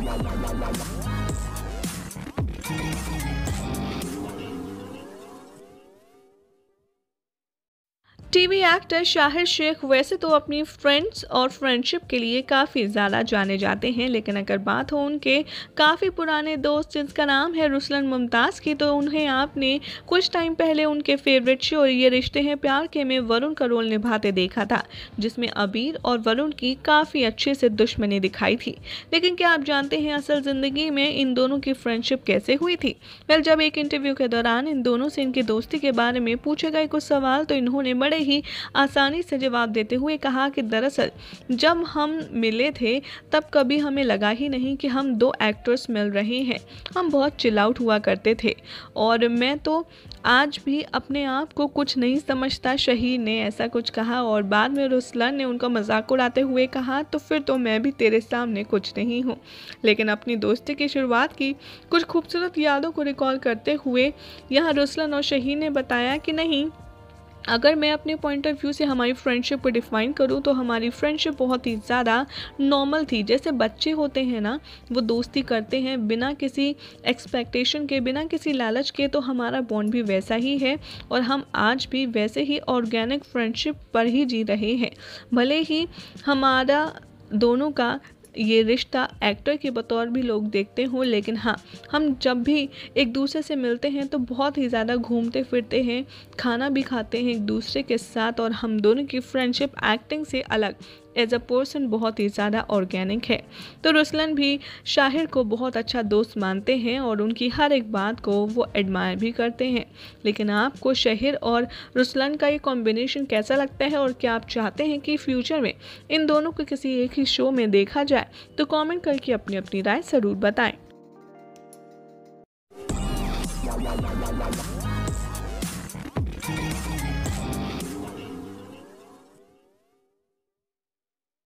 わあ TV actor Shahir Sheikh वैसे तो अपनी फ्रेंड्स और फ्रेंडशिप के लिए काफ़ी ज़्यादा जाने जाते हैं लेकिन अगर बात हो उनके काफ़ी पुराने दोस्त जिनका नाम है रुसलन मुमताज़ की तो उन्हें आपने कुछ टाइम पहले उनके फेवरेट शो ये रिश्ते हैं प्यार के में वरुण का रोल निभाते देखा था जिसमें अबीर और वरुण की काफ़ी अच्छे से दुश्मनी दिखाई थी लेकिन क्या आप जानते हैं असल ज़िंदगी में इन दोनों की फ्रेंडशिप कैसे हुई थी वेल जब एक इंटरव्यू के दौरान इन दोनों से इनकी दोस्ती के बारे में पूछे गए कुछ सवाल तो इन्होंने बड़े ही आसानी से जवाब देते हुए कहा कि दरअसल जब हम मिले थे तब कभी हमें लगा ही नहीं कि हम दो एक्टर्स मिल रहे हैं हम बहुत चिल आउट हुआ करते थे और मैं तो आज भी अपने आप को कुछ नहीं समझता शहीद ने ऐसा कुछ कहा और बाद में रुसलन ने उनका मजाक उड़ाते हुए कहा तो फिर तो मैं भी तेरे सामने कुछ नहीं हूँ लेकिन अपनी दोस्ती की शुरुआत की कुछ खूबसूरत यादों को रिकॉल करते हुए यहाँ रुसलन और शहीद ने बताया कि नहीं अगर मैं अपने पॉइंट ऑफ व्यू से हमारी फ्रेंडशिप को डिफाइन करूँ तो हमारी फ्रेंडशिप बहुत ही ज़्यादा नॉर्मल थी जैसे बच्चे होते हैं ना वो दोस्ती करते हैं बिना किसी एक्सपेक्टेशन के बिना किसी लालच के तो हमारा बॉन्ड भी वैसा ही है और हम आज भी वैसे ही ऑर्गेनिक फ्रेंडशिप पर ही जी रहे हैं भले ही हमारा दोनों का ये रिश्ता एक्टर के बतौर भी लोग देखते हों लेकिन हाँ हम जब भी एक दूसरे से मिलते हैं तो बहुत ही ज़्यादा घूमते फिरते हैं खाना भी खाते हैं एक दूसरे के साथ और हम दोनों की फ्रेंडशिप एक्टिंग से अलग एज अ पर्सन बहुत ही ज़्यादा ऑर्गेनिक है तो रुसलन भी शाहिर को बहुत अच्छा दोस्त मानते हैं और उनकी हर एक बात को वो एडमायर भी करते हैं लेकिन आपको शहर और रुसलन का ये कॉम्बिनेशन कैसा लगता है और क्या आप चाहते हैं कि फ्यूचर में इन दोनों को किसी एक ही शो में देखा जाए तो कॉमेंट करके अपनी अपनी राय ज़रूर बताएं